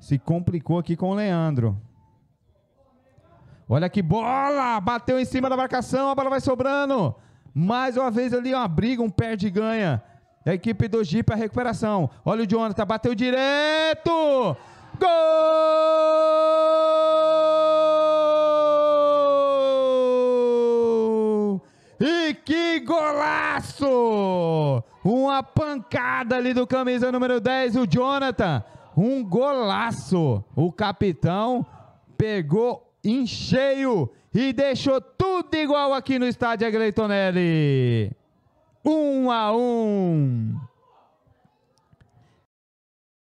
Se complicou aqui com o Leandro. Olha que bola! Bateu em cima da marcação, a bola vai sobrando. Mais uma vez ali, uma briga, um perde e ganha. A equipe do Jeep, a recuperação. Olha o Jonathan, bateu direto! Gol! E que golaço! Uma pancada ali do camisa número 10, o Jonathan um golaço. O capitão pegou em cheio e deixou tudo igual aqui no estádio Agleitonelli. Um a um.